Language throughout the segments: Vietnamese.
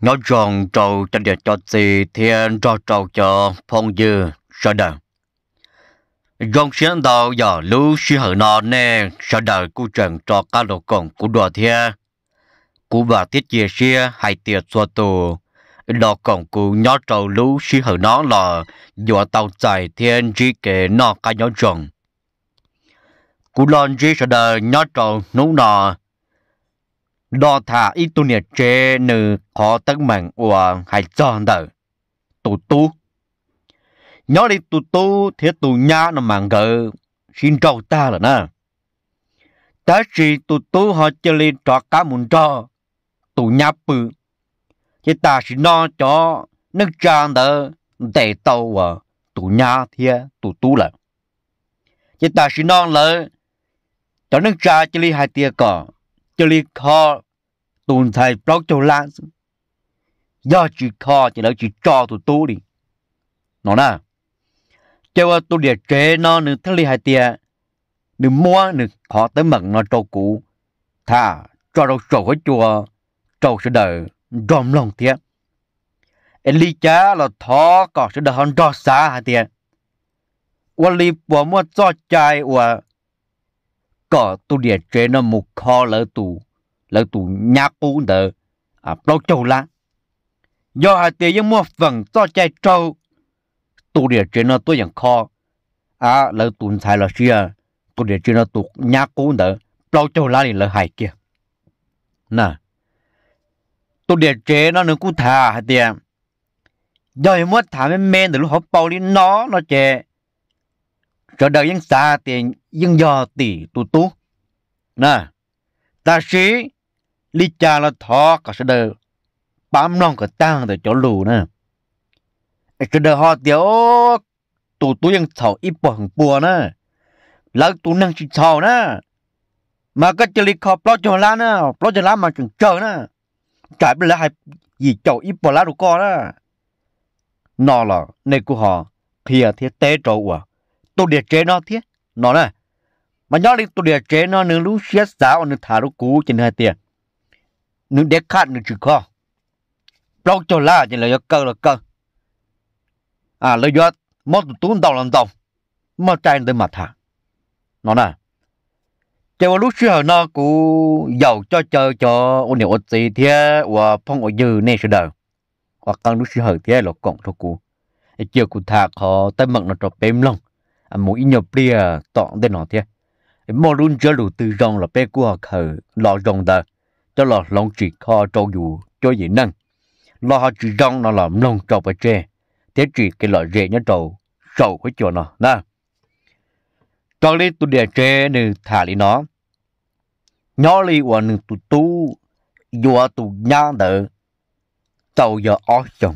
nó rong trầu trên địa cho gì thiên cho trầu cho phong dư sợ đời rong xuyên đầu giờ lũ xí hở nọ nè sợ đời cu trần cho ca lộ cổng của đùa thia. cú bà thiết chia xia hai tiệt xua tù đó còn cú nhó trầu lũ xí hở nó là dùa tàu chạy thiên chi kể nó ca nhó rồng cú lon chi sợ đời nhó trầu nú nọ đo thả ít tu nè chế nữ khó tất mạng của hải tròn đỡ tụ tu nhớ đi tụ tu thế tụ nhá nó mạng gỡ xin trâu ta là nè ta chỉ tụ tu họ chơi lên trò cá muốn trò tụ nhá bự thì ta chỉ no cho nước tràn đỡ để tàu và ờ, tụ nhá thế tụ tu là thì ta chỉ no là cho nước trà chơi lên hai tia cỏ chơi lên kho tụi thầy bóc cho lan do chỉ khó chỉ là chỉ cho tôi tu đi nó nè cho à tụi địa chế nó nửa thằng li hai tia nửa mua nửa khó tới mận nó trâu cũ thà cho đâu trâu cái chùa trâu sẽ đợi rộm lòng tia Eli cha là thó có sẽ đợi hơn rõ xa hai tia quan li bỏ mua cho chai và có tôi địa chế nó một kho lỡ tụ là tụ nhà cô đỡ à bao châu lá do hai tiền nhưng mua phần cho chạy châu tụ địa chỉ nó tôi chẳng khó à là tụ xài là xia tụ địa chỉ nó tụ nhà cô đỡ bao châu lá thì là hai kia nè tụ địa chỉ nó nữa cũng thà hai tiền do mua thà mới men được lúc họ bao đi nó nó chè cho đời dân xa tiền dân do tỷ tụ tú nè ta sĩ lý cha là thọ cả sẽ đờ bám lòng cả tang để cho lù nữa cái đờ họ tiểu tụ tụ ยัง thảo ít bỏ hàng bùa nè, lỡ tụ năng chịu thảo nè, mà cái chỉ lý khó bỏ cho lá nè, bỏ cho lá mà chẳng chờ nè, trái bây giờ hay gì chậu ít bỏ lá đủ co đó nó là này của họ khi à thiết tế trâu à tụ địa chế nó thiết nó nè, mà nhớ đi tụ địa chế nó nương lú xiết giáo nương thả lú cú trên hai tiền nếu đẹp khát nữa chỉ có lâu cho la chỉ là cơ là cơ à là do mất tốn đầu làm đầu mà trai tới mặt thả nó nè chỉ vào lúc xưa nó cũ giàu cho chờ cho ôn hiểu ôn gì thế và phong ở dư nên sẽ đời hoặc cần lúc xưa thế là cộng thôi cũ chiều cụ thả khó tới mặn nó cho bém lòng à mỗi nhiều bia tọn đến nó thế mỗi luôn chơi đủ từ rong là bé của họ khờ lọ rong đời đó là lòng chỉ khó trâu dù cho gì năng lo họ chỉ rong nó làm lòng trâu bà chê thế chỉ cái loại rễ nhá trâu trâu với chỗ nó nè cho nên tôi để chê nè thả lý nó nhỏ lý của nè tụ tu dùa tụ nhá đỡ tàu giờ ó chồng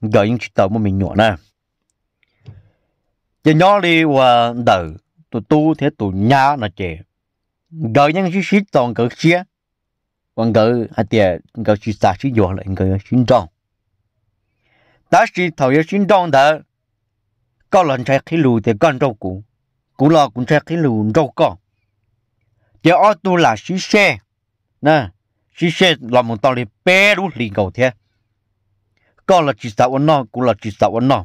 giờ những chuyện tàu mà mình nhỏ nè giờ nhỏ lý của đỡ tụ tu thế tụ nhá nó chê giờ những chuyện tàu cỡ xía còn gỡ hạt tiền gỡ chỉ xả chỉ dọn lại gỡ xin đong ta chỉ thầu yêu xin đong đó có lần chạy khí lù thì con trâu cũ, cũ lo cũng chạy khí lù trâu con, giờ ở tu là xí xe nè xí xe là một tàu đi bé đủ liền cầu thế có là chỉ sợ nó cũ là chỉ sợ nó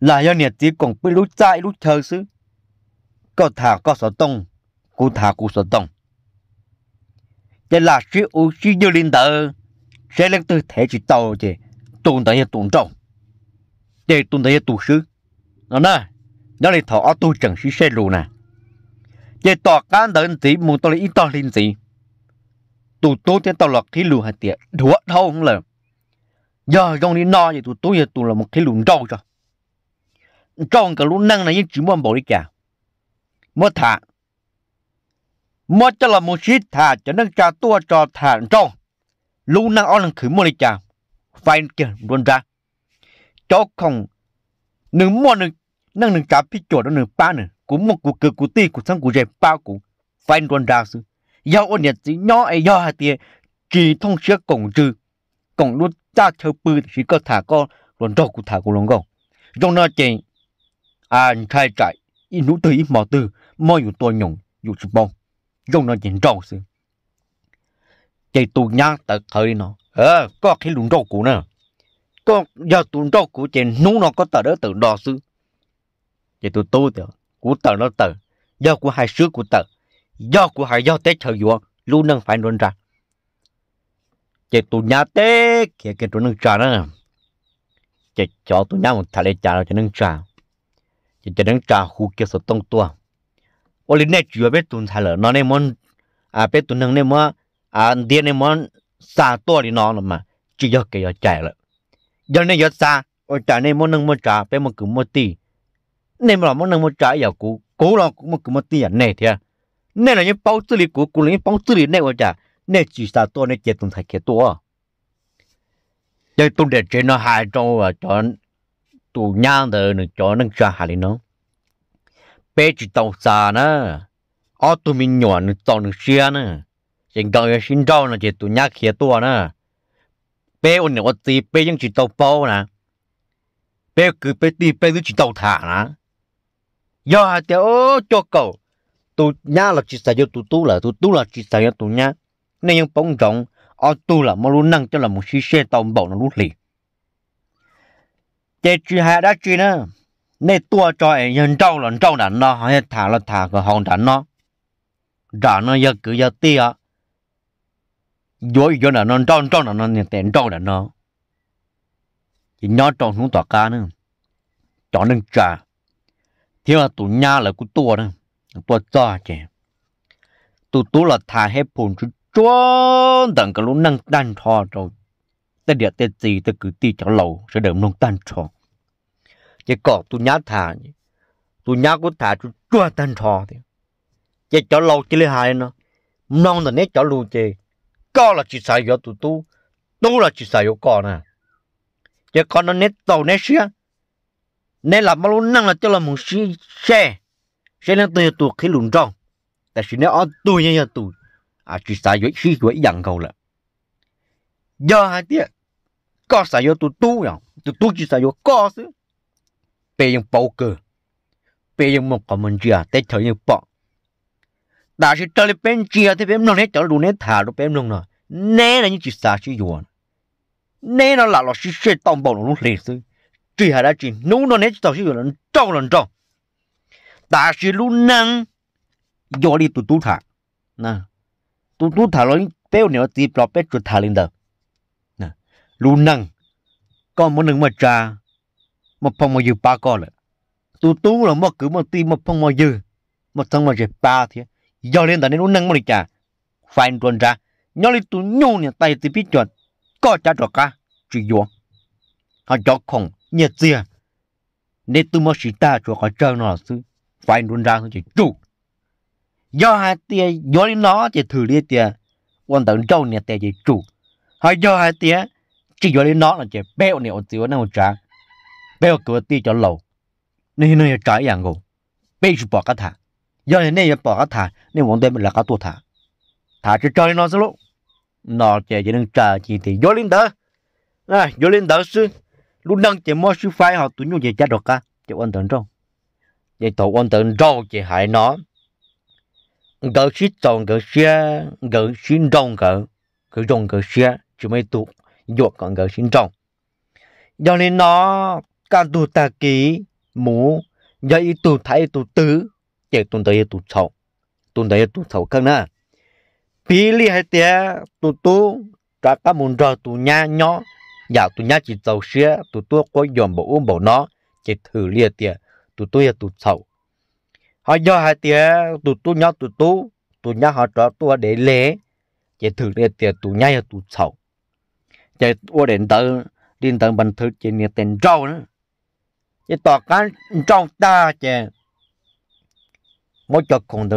là do nhiệt tí còn bị lú chạy lú thơ xứ có thả có sợ tông cũ thả cũ sợ tông 这拉是有需要领导，谁能都抬起刀去，动得也动重，这动得也动手，啊那，那里头啊都正是线路呢，这大干等子木到了一刀领子，都都这到了开路还点，多头了，要用你那也都都也动了么开路招着，招个路弄呢也只么没得干，没谈。mua cho là một chiếc cho nâng trà tua cho thản trong lúc năng ở lần khử mua đi trà phải kia ra cho không nâng mua nâng nâng nâng trà phi chuột đó nâng ba nâng cũng một cuộc cực của ti của sang của dẹp ba cũng phải luôn ra sự giao ôn nhiệt chỉ nhỏ ấy do hai tia chỉ thông sẽ cổng trừ cổng luôn cha theo bư chỉ có thả con luôn rau của thả của luôn gồng trong nó chỉ à thay chạy ít nụ từ ít mò từ mò dù nhộng dù chụp bông dùng nó nhìn trâu xí chạy tù nhá tờ khởi nó ờ có khi lùn trâu cũ nè có giờ tù trâu cũ chạy nú nó có tờ đó tự đo xí chạy tù tu tờ cú tờ nó tờ do của hai sứ của tờ do của hai do tết thờ vụ luôn nâng phải luôn ra chạy tù nhá tê kia kia tụi nâng trà nữa chạy cho tụi nhá một thà lê trà cho nâng trà chạy cho nâng trà khu kia sổ tông tua ô linh này chưa biết tuần thà lỡ nó này món à biết tuần năng này món à điên này món xa to đi nó mà chỉ cho cái giờ chạy rồi giờ này giờ xa ô trả này món nâng món trả bé món cứ món ti, nên mà món nâng món trả giờ cũ cũ lo cũng món cứ món tì à này thì nên là những bao tư lý cũ cũ là những bao tư lý này ô trả nên chỉ xa to nên chết tuần thà kia to giờ tuần để trên nó hai trong và cho tụ nhang rồi cho nó xa hai nó bé chỉ tàu xa nè ở tụi mình nhỏ nó tàu nó xia nè chẳng gọi là xin rau là chỉ tụi nhát khía tua nè bé ôn nó tì bé vẫn chỉ tàu bao nè bé cứ bé tì bé cứ chỉ tàu thả nè do hả ô cho cậu tụi nhát là chỉ xài cho tụi tú là tụi tú là chỉ xài cho tụi nhát, nên những bóng rộng ở tu là mà luôn năng cho là một xí xe tàu bảo nó lút lì. Chết chuyện hạ đã chuyện nữa nè tua cho anh nhân trâu lần trâu đàn nó hay thả là thả cái hòn đàn nó trả nó giờ cứ giờ tia dối dối là nó trâu trâu là nó nè tiền trâu đàn nó thì nhớ trâu xuống tòa cá nữa chọn đừng trả thế mà tụ nhà là của tua đó, tua cho chị tụ tú là thả hết phun chứ chọn tận cái lúc năng tan thò rồi ta địa tê gì ta cứ ti cháu lầu sẽ đỡ nông tan thò chỉ có tu thà thả tu nhá của thà tu chua tan trò thì chỉ cho lâu chỉ lấy hai nó non là nét cho luôn chê có là chỉ sai vô tu tu tu là chỉ sai vô cò nè chỉ còn nó nét tàu nét xe, nét là mà luôn năng là cho là một xi xe xe nên tôi tu khí lùn trong tại vì nếu ở tu như như tu à chỉ sai vô xi vô dặn cầu là giờ hai tiếc có sai vô tu tu rồi tu tu chỉ sai vô có chứ bị dùng bầu cơ bị dùng một con mình chia tết thời như bọ đã chỉ trở lại bên chia thì bên nông hết trở luôn hết thả luôn bên nông nọ nè là những chuyện xa chứ gì nè nó là nó chỉ sẽ tông bầu nó luôn liền xứ chỉ hay là chỉ nung nó hết trở chứ gì nó trâu nó trâu đã chỉ luôn năng do đi tụt tụt thả nè tụt tụt thả rồi béo nữa thì bỏ béo tụt thả lên đầu nè luôn năng còn một nâng mà trà một phong mà dư ba co lệ tu tú là mất cứ một ti một phong mà dư một thằng mà dư ba thì do lên tại nên uống năng mà đi chả phải tuần ra nhớ lên tu nhu nè tay thì biết chuẩn có trả trò ca chỉ vô họ cho khổng nhiệt tiền nên tu mất sĩ ta cho họ chơi nó là sư phải tuần ra chỉ chủ do hai tia do lên nó chỉ thử liên tia quan tận trâu nè tia chỉ chủ họ do hai tia chỉ do lên nó là chỉ béo nè ở tiêu năng trả bây giờ cứ cho lâu nên nó trái dạng ngủ bây giờ bỏ cái thả giờ này này bỏ cái thả nên muốn đem là cái tua thả thả chỉ chơi nó sao nó chỉ chỉ đang chờ chỉ thì vô lên đó à vô lên đó sư lúc đang chỉ mua sư phai họ tụi nhau chỉ chặt được cả chỉ quan tưởng trong chỉ tổ quan tưởng trong chỉ hại nó gỡ xí trồng gỡ xe gỡ xí trồng gỡ gỡ trồng gỡ xe chỉ mấy tụ dột còn gỡ xí trồng cho nên nó can tu ta ký mũ giờ ít tu thái tu tứ chỉ tu tới tu sầu tu tới tu sầu khác na bí lý hai tía tu tu cả các môn trò tu nhá nhỏ giờ dạ, tu nhá chỉ sầu xía tu tu có dòm bộ uống bộ nó chỉ thử lý tía tu tu ya tu sầu họ do hai tía tu tu nhá tu tu tu nhá họ trò tu để lễ chỉ thử lý tía tu nhá ya tu sầu chỉ ua đến tới đến tới bình thường chỉ niệm tiền trâu nữa giờ trong trong ta ta mỗi còn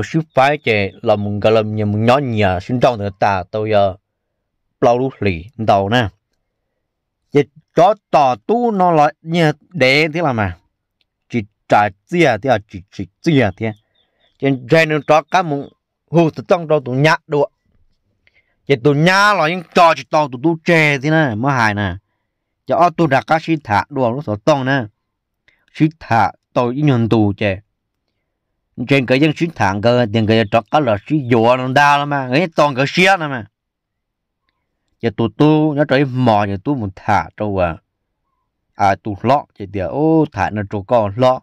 cái nhỏ lâu lì đầu nè, chỉ cho tỏ tu nó lại nhà để thế là mà, chỉ trả chia thì là chỉ chỉ chia thế, trên trên nó cho các mông hù từ trong đó tụi nhát đồ, chỉ tụi nhá là những trò chỉ to tụi tu chè thế nè, mới hài nè, cho tụi đặt các sinh thả đồ nó sợ tông nè xuất thả tôi nhận tù chè trên cái dân xuất thẳng cơ tiền cái trọc cá là xuất dùa nó đa lắm mà ấy toàn cái xía lắm mà giờ tù tu nó trời mò giờ tu một thả trâu à à tụ lọ chỉ tiệt ô thả nó trâu con lọ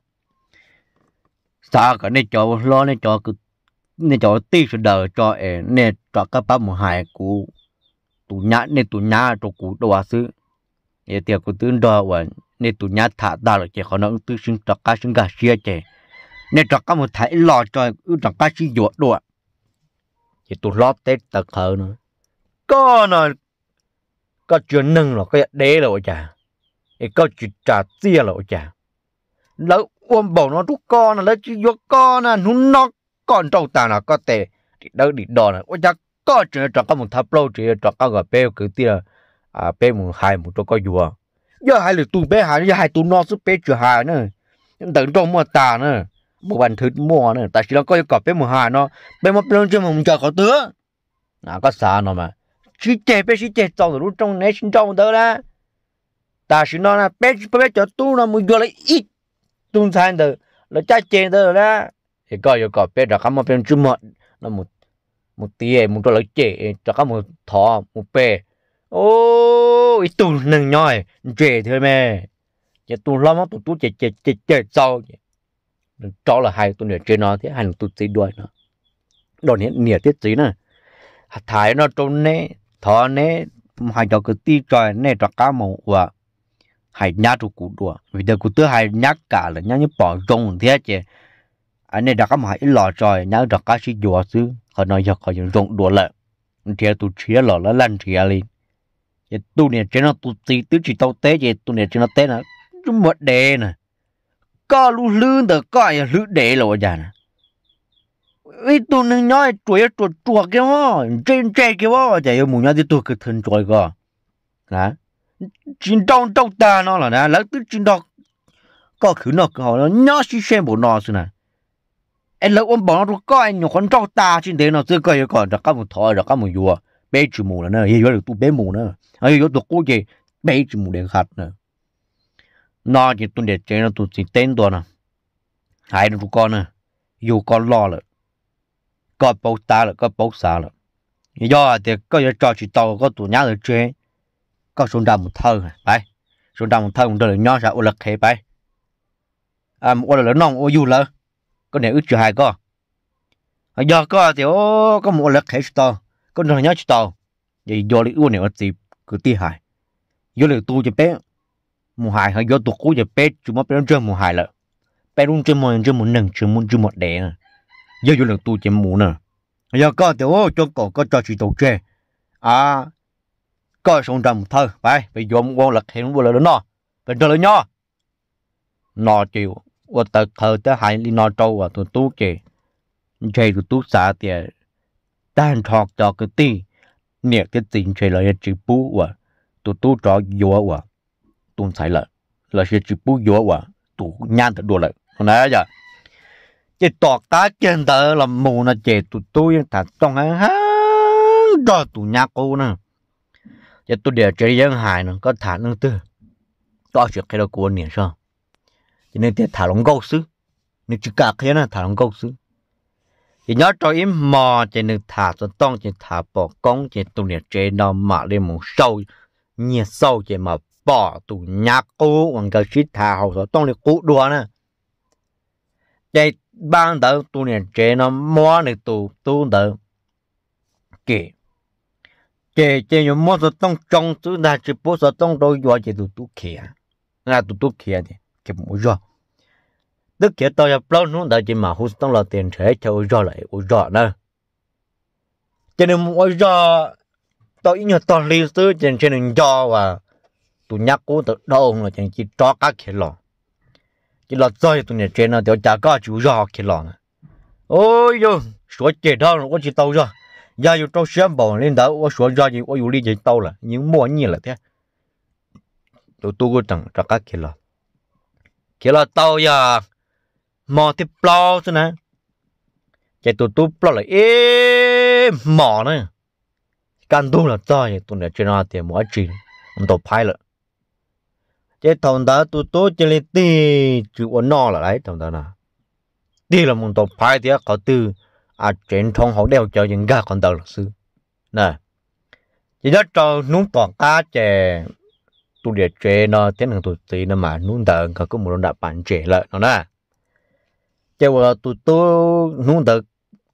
sao cái này cho lọ này cho cứ này cho tí sự đời cho ẻ này cho cá bác một hại cũ tù nhã này tù nhã trâu cũ đồ à sư, giờ tiệt cứ tương đo vậy nên tụi nhát thả ta là chỉ khó nó tư sinh trọc cá sinh gà xia chè nên trọc cá một thái lò cho ư trọc cá xí dụa đùa chỉ tụi lót tết tật hờ nữa có nó có chuyện nâng là cái đế rồi chả thì có chuyện trà tia rồi chả lỡ ôm bầu nó rút con là lỡ chỉ dụa con là nó nó còn trâu tà là có tệ thì đỡ đi đò là ôi chắc có chuyện trọc cá một thái lâu chỉ trọc cá gọi bèo cứ tia à bèo một hai một trọc có dùa giờ hai lượt tụi bé hà giờ hai tụi nó số bé chữa hà nữa tận trong mua ta nữa một bàn thứ mua nữa tại chỉ nó có cọp bé mua hà nó bé mất lương cho mình chờ có tứa à có xa nó mà chỉ chè bé chỉ chè trong rồi trong này xin trong đó là ta chỉ nó là bé bé cho tụi nó mua vô lại ít tụi thằng đó là cha chè đó là thì coi cọp bé đã không mà bé chưa mất nó một một tia một cho lưỡi chè cho các một thọ một bé, ô tôi tù nâng nhoi trẻ thôi mẹ chị tù lo mất tụ tụ chị chị chị chị sau cho là hai tụ nửa trên nó thế hai tụ tí đuôi nó đồ nè nè tiết tí nè thái nó trốn nè thọ nè hai cho cứ tí trời nè trọc cá màu và hai nhát tụ cụ đùa vì đây cụ tứ hai nhát cả là nhát như bỏ rong thế chị anh này cá có mãi lò trời nhát trọc cá sĩ dùa xứ họ nói giờ họ dùng rong đùa lại thế tụ chia lò nó lăn chia lên giờ tu nè cho nó tu tí tứ chỉ tao té giờ tu nè cho nó té nè chúng một đề nè có lu lư tờ có giờ lư đề là vậy nè ý tu nè nhói chuối chuột chuột cái mà trên trên kia mà giờ mù nhói thì tu cứ thân chuối cơ nè chính trong trong ta nó là nè lỡ tứ chính đó có khứ nó họ nó nhói xí xem bộ nó xí nè em lỡ ông bảo nó có anh nhổ con trong ta trên thế nó chưa coi còn đã có một thoi đã có một vua bé chữ mù là nè hiểu được tụ bé mù nè ai hiểu được cô gì bé chữ mù để khát nè nó chỉ tụi để chơi nó tụi chỉ tên đó nè hai đứa con nè dù con lo rồi có bố ta rồi có bố sa rồi do thì có giờ cho chuyện tàu có tụi nhá rồi chơi có xuống đầm một thơ phải xuống đầm một thơ một đời nhỏ sao ô lực hay phải à một lực nong ô du lơ có này ước chữ hai có do có thì ô có một lực hay to có nó nhớ chỉ tàu vậy do lý u này ở gì cứ ti hại do lý tu cho bé mù hại hay do tu cú cho bé chúng mà bé nó chơi mù hại lợ bé luôn chơi mồi chơi muốn nâng chơi muốn chơi một đẻ do do lý tu chơi mù nè giờ có ô cho cổ có cho chỉ tàu chơi à có sống trầm thơ phải bây giờ quan lực hiện vừa lỡ nó bên trời lỡ nho nó chịu và tờ thờ tới hai đi nó trâu và tôi tu kì chơi tôi tu xả tiền tan thọt cho cái tì nè cái tình trời là chỉ bú và tụ tụ cho dùa và tụ sai là là chỉ bú dùa và tụ nhăn thật đùa lại hôm nay giờ chỉ tọt tá trên tờ là mù nó chè tụ tụ yên thật trong hàng hàng đó tụ nhà cô nè chỉ tụ để chơi dân hài nè có thả nâng tư đó chuyện cái đó của nè sao cho nên thả lỏng câu xứ nên chỉ cả cái nè thả lỏng câu xứ thì nhớ cho im mò trên đường thả cho tông trên thả bỏ công trên tu niệm chế nó mà lên một sâu nhiệt sâu trên mà bỏ tu nhạc cũ còn cái chít thả hậu cho tông lên cũ đùa nè để ban đầu tu niệm chế nó mò nửa tu tu đầu kì chế chế nhiều mò cho tông trong chúng ta chỉ bố cho tông đôi vợ chế tụ tu kia là tu tụ kia thì cái mũi rồi tức kia tôi nhập lâu nung đại chỉ mà hút tông là tiền trẻ cho u rõ lại u rõ nữa cho nên mỗi rõ tôi nhớ nhiều tôi lý sư trên trên nên rõ và tôi nhắc cũ từ đâu là chẳng chỉ cho các kia lọ chỉ là do tôi nhớ trên là tiểu chả có chú rõ kia lọ nữa ôi yo số chết đâu nó chỉ tao rồi giờ yo tao xem bảo lên đó u số rõ gì tôi u lý gì tao là những mua nhiều là thế tôi tôi có chẳng cho các kia lọ kia lọ tao ya mò thì plo cho nè chạy tụ tụ plo lại ê mò nữa can tu là cho vậy tụ này chơi nó thì mua chỉ ông tổ phái là chạy thằng đó tụ tụ chơi lên tì chữ ổn nọ là đấy thằng đó nè tì là ông tổ phái thì có từ à chuyện thông họ đeo cho những gà con đầu là sư nè chỉ đó cho núng toàn cá chè tu địa chơi nó tiến hành tụt tì nó mà núng tờ có một đòn đạp bàn trẻ lợi nó nè giờ vợ tụi tôi nung được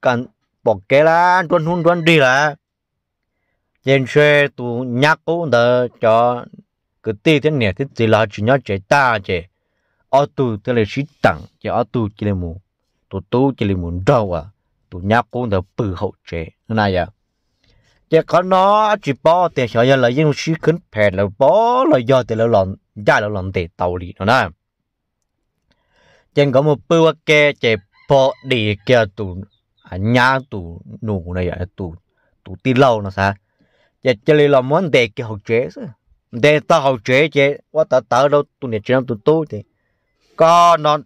cần bỏ cái là tuân hôn tuân đi là trên xe tụi nhắc cũng đỡ cho cứ tê thế này thế thì là chỉ nhớ chạy ta chạy ở tụ thế là sĩ tặng chạy ở tụ chỉ là mù tụi tôi chỉ là muốn đâu à tụi nhắc cũng đỡ bự hậu chạy này à chỉ có nó chỉ bỏ tiền sợ là những sĩ khấn phèn là bỏ là do thì là lòng ra là lòng để tàu đi nó nè chẳng có một bữa kê chế bỏ đi kia tụ à nhà tụ nụ này à tụ tụ tí lâu nó sao chế chế lấy làm món đề kia học chế sao đề ta học chế chế quá ta tớ đâu tụ này chơi tụ tụ thì có nó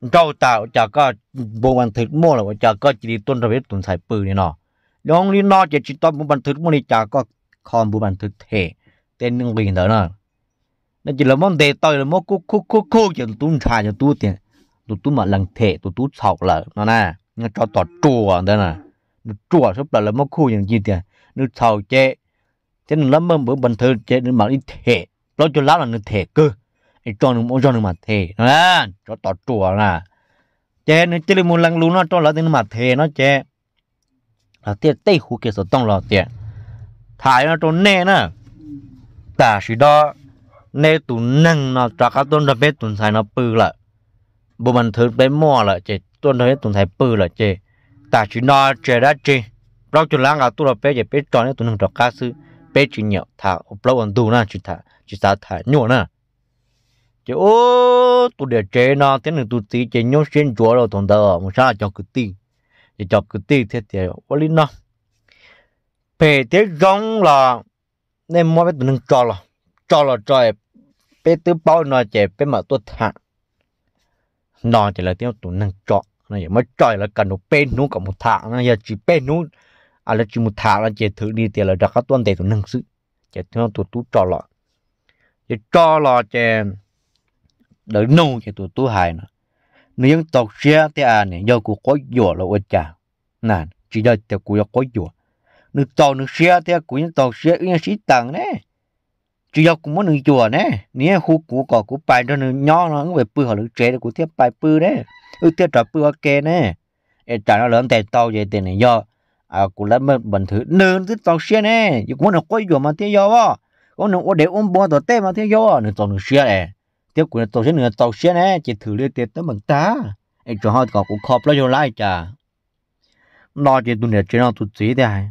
đâu tạo chả có bộ bàn thịt mua là chả có chỉ đi tuân theo biết tuần xài bự này nọ nhưng đi nó chỉ chỉ tao bộ bàn thịt mua này chả có không bộ bàn thịt thể tên nâng bình đó nè nên chỉ là món đề tôi là món cú cú cú cú cho tuần xài cho tu tiền ต ụ t tụt mà lần thể tụt t ụ จอต c là ว ó n น nó cho ่ ọ t chùa đó nè nó chùa sắp là ม ấ t k h อย่างจีเดีย nó s จ c chế chế nó เ ắ m ่ ữ a bình thường chế เท m ก đi thể nó cho lắm là nó thể cơ ไอ้จอนึงโอจอนึงมาเทนะจอต่อจัวนะเจนึ่เจลิมูลังลูนะจอละตินมาเทนะเจเราเตี้ยเต้หูเกสต้องรอเตี้ยถ่ายนะจนเน่นะแต่สุดอเนตุนนั่งนะจากกระต้นระเบิดตุนใส่นะปืนละ bộ mình thử bé mua là chị tuần thấy tuần thấy bự là chị ta chỉ nói chị đã chị đó chúng là ngà tôi là bé chị bé tròn này tuần được cá sư bé chị nhỏ thả lâu ăn đủ na chỉ thả chỉ sao thả nhua na chị ô tôi để chị nó thế nên tôi tí chị nhốt xuyên chúa rồi tuần đó một sao cho cứ tí chị cho cứ tí thế thì quá lý na, bé thế giống là nên mua bé tuần cho là cho là cho bé tứ bao nó chị bé mà tôi thả nó chỉ là tiêu tụ năng chọn nó giờ mới trời là cần nó bên nút có một thằng nó giờ chỉ bên nút, à là chỉ một thằng là chỉ thử đi thì là đặt các tuần để tụ năng sự chỉ theo tụ tú cho lọ chỉ cho lọ chỉ đợi nâu chỉ tụ tú hài nữa nếu những tộc xe thì à này do cũng có dùa là ôi chà nè chỉ giờ thì cũng có dùa nước tàu nước xe thì cũng những tàu xe những sĩ tăng đấy chủ yếu cũng muốn chùa nè nè khu cũ cỏ cũ bài cho nó nhỏ nó về bự họ lưỡi trẻ cũ tiếp bài bự đấy ưu tiên trả bự ok nè trả nó lớn tiền tàu vậy tiền này do à cũ là mình bình thứ nương thứ tàu xe nè chứ cũng nó quay chùa mà thế do á có nó để ôm bò tàu tê mà thế do nó tàu nó xe này tiếp cũ nó tàu xe nữa tàu xe nè chỉ thử lên tiền tới bằng ta ấy cho họ cỏ cũ khóc nó cho lại chả nói chuyện tụi này chuyện nào tụt gì đấy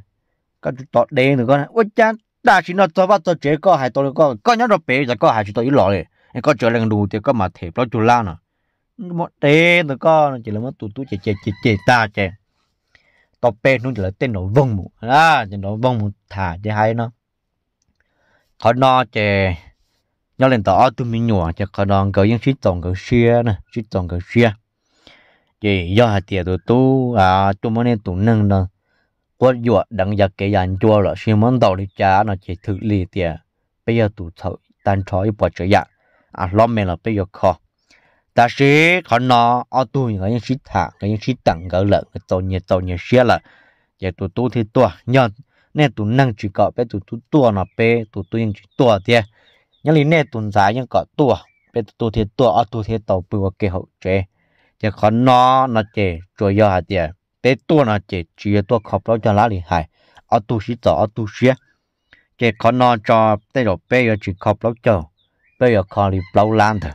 các tọt đen được con ôi chán đã chỉ nó cho bắt tôi chế có hai tôi có có nhớ rồi bé giờ có hai chỉ tôi lọ này có trở lên đủ thì có mà thể bao chú la nữa một té tôi có chỉ là mất tụt tụt chè chè chè chè chè tao bé nó chỉ là tên nó vong à chỉ nó vong mù thả chè hay nó họ no chè nhớ lên tao tụi mình nhỏ chè họ đòn những suy tòng cỡ xia nè suy tòng cỡ xia chỉ do hạt tiền tụi à tụi mới nên tụi nâng đó 我若人家给人做了，什么道理家那去处理的，不要吐槽，单朝一波这样啊，老没了不要靠。但是可能啊，都个人是他，个人是等个了，造孽造孽些了，也都都挺多，你那都能去搞，别都都多那别都都人去多的，你里那都咋样搞多，别都都挺多啊，都挺多，不我给好这，也可能那这主要还点。tế tua nó chỉ chia tua khóc đó cho lá liền hại ở tu sĩ tỏ ở tu sĩ chỉ có nó cho tế đồ bây giờ chỉ khóc đó cho bây giờ khó đi lâu lan thôi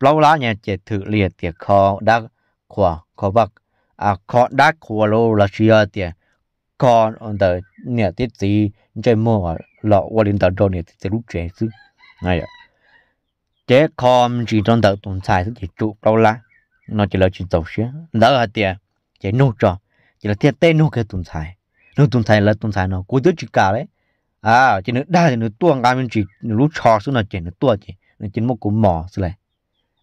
lâu lá nhà chỉ thử liền thì khó đã khóa khó bạc à khó đã khóa lô là chia thì khó ông ta nhà tiết gì chơi mua lọ qua đến tờ đồ nhà tiết lúc trẻ chứ ngay vậy chế com chỉ trong tờ tồn tại thì chỉ trụ lâu lá nó chỉ là chỉ tàu xía đỡ hạt tiền chỉ nô cho chỉ là tiền tên nó cái tuần thải nó tuần thải là tuần thải nó cố tới chỉ cả đấy à chỉ nó đa thì nó tuôn cái mình chỉ nó lúc cho xuống là chỉ nó tuôn chỉ nó chỉ một cũng mỏ rồi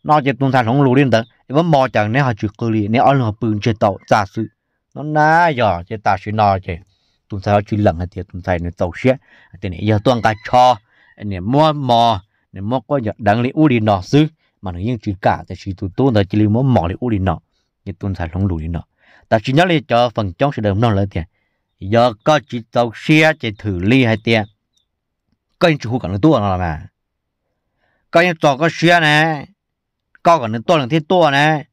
nó chỉ tuần thải không lù lên tới vẫn mò chẳng nếu họ chịu cơ lì nếu ông họ bưng chế tàu giả sự nó na giờ chế ta chỉ nói chế tuần thải chỉ lặng à, thì tuần thải nó tàu xe thì này giờ tuần cái cho này mua mò này mua có giờ đăng lấy u đi nó sư mà nó những chỉ cả thì chỉ tụt tuôn là chỉ lấy mua mò lấy u đi nó, cái tuần thải không lù đi nọ ta chỉ nhớ li cho phần chống sự đầm non lên tiền giờ có chỉ tàu xe chỉ thử ly hay tiền có những chủ còn tua nó là có những trò có xe nè có còn tua là thiết tua này,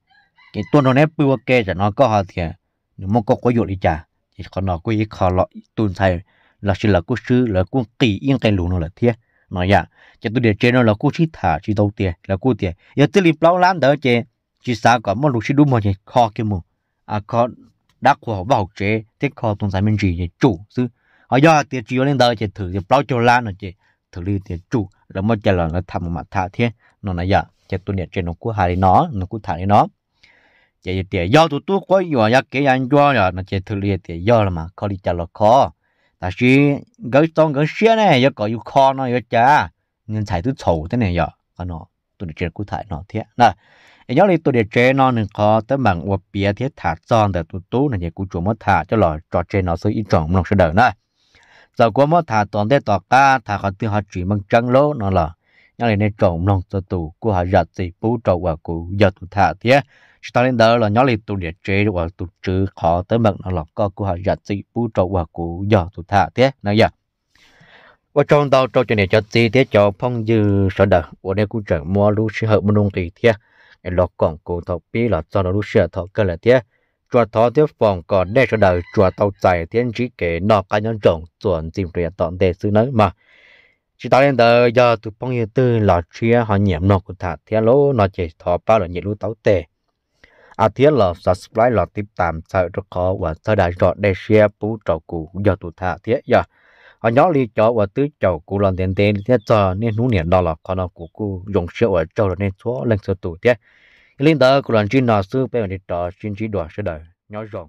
cái tua nó nè bự kê cho nó có hả tiền nếu mà có có dụng đi chả chỉ còn nó có ý khó lọ tuần thay là chỉ là cố sư là cố kỳ yên cái lù nó là thiết nói ya dạ, chỉ tôi để chơi nó là cố chỉ thả chỉ đầu tiền là cố tiền giờ tôi liền bao lắm đỡ chơi chỉ sao có một lúc chỉ đúng một cái khó cái mù à có đã của bảo chế thế khó tồn tại mình gì để chủ sư họ do tiền chủ lên đời chỉ thử thì bao cho lan rồi chỉ thử đi tiền chủ là một trả lời là thầm mà thả thế nó là giờ chỉ tôi nhận trên nó cứ hài nó nó cứ thả nó chỉ tiền do tụi tôi có nhiều nhà cái anh cho rồi nó chỉ thử đi tiền do là mà khó đi trả lời khó ta chỉ gỡ tông gỡ xe này giờ có yêu khó nó giờ cha nhưng thải thứ xấu thế này giờ dạ. nó tôi nhận trên cứ thải nó thế nè nhớ lấy tôi để chế nó nên có tới bằng uổng thiết thả tròn để tôi tú này cũng chủ mất thả cho lò trò chế nó sẽ ít trọng lòng sẽ đỡ nữa giờ có mất thả toàn thế tọt ca thả khỏi tiêu họ chỉ măng trăng lố nó là nhớ lấy nên trọng lòng cho tù của họ giật gì bú trầu và cụ giật tôi thả thế chúng ta lên đó là nhớ lấy tôi để chế và tôi trừ khó tới bằng nó là có của họ giật gì bú trầu và cụ giật tôi thả thế nào vậy và trong đó trong chuyện này cho tí thế cho phong dư sở đờ và đây cũng chẳng mua lúc sẽ hợp một nông kỳ thế lọ còn cụ thọ bí là cho nó lúc sửa thọ cơ là thế chùa thọ thế phòng còn để cho đời chùa tàu chạy thiên chỉ kể nọ cá nhân trồng chuẩn tìm tuyệt tọn để xứ nơi mà chỉ tao lên tờ giờ tụi phong như tư là chia họ nhiễm nọ của thả thiên lỗ nó chỉ thọ bao là nhiệt lũ tàu tệ à thiên là subscribe là tiếp tạm sợ rất khó và sau đại rõ để share bú trò cụ giờ tụi thả thiên giờ yeah ở ờ, nhỏ li cho và tứ chậu cụ lần tiền tiền thế giờ nên nú niệm đó là con nó cụ cụ dùng sữa ở châu nên số lên số tuổi thế linh đó cụ lần trên nó sư bây giờ đi trò xin chỉ đoạt sẽ đời nhỏ rộng